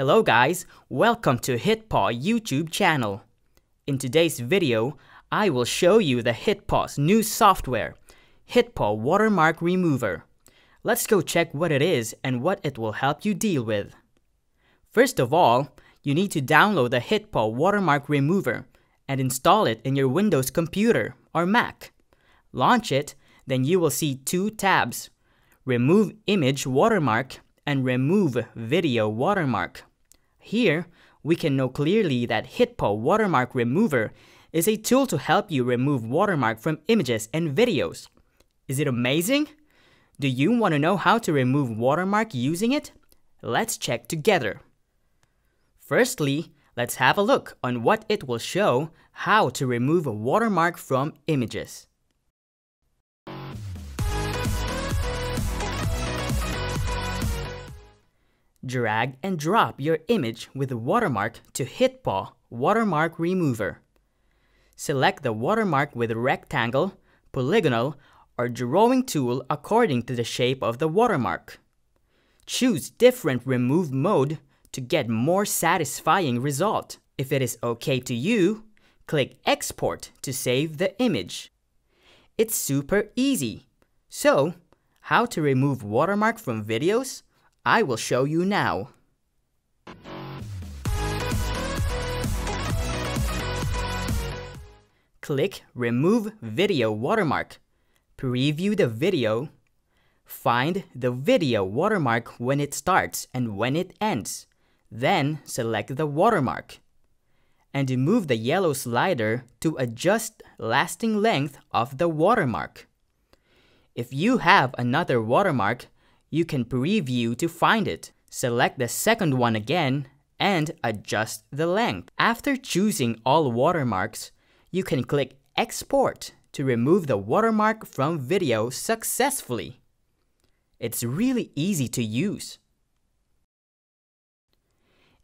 Hello guys, welcome to HitPaw YouTube channel. In today's video, I will show you the HitPaw's new software, HitPaw Watermark Remover. Let's go check what it is and what it will help you deal with. First of all, you need to download the HitPaw Watermark Remover and install it in your Windows computer or Mac. Launch it, then you will see two tabs, Remove Image Watermark and Remove Video Watermark here, we can know clearly that Hitpo Watermark Remover is a tool to help you remove watermark from images and videos. Is it amazing? Do you want to know how to remove watermark using it? Let's check together. Firstly, let's have a look on what it will show how to remove a watermark from images. Drag and drop your image with watermark to HitPaw Watermark Remover. Select the watermark with rectangle, polygonal, or drawing tool according to the shape of the watermark. Choose different remove mode to get more satisfying result. If it is okay to you, click export to save the image. It's super easy. So, how to remove watermark from videos? I will show you now. Click Remove Video Watermark, preview the video, find the video watermark when it starts and when it ends, then select the watermark and move the yellow slider to adjust lasting length of the watermark. If you have another watermark, you can preview to find it. Select the second one again and adjust the length. After choosing all watermarks, you can click Export to remove the watermark from video successfully. It's really easy to use.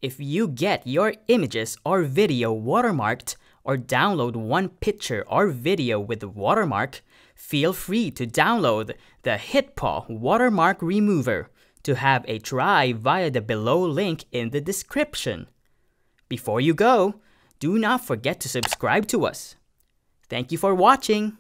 If you get your images or video watermarked, or download one picture or video with watermark, feel free to download the HitPaw Watermark Remover to have a try via the below link in the description. Before you go, do not forget to subscribe to us. Thank you for watching!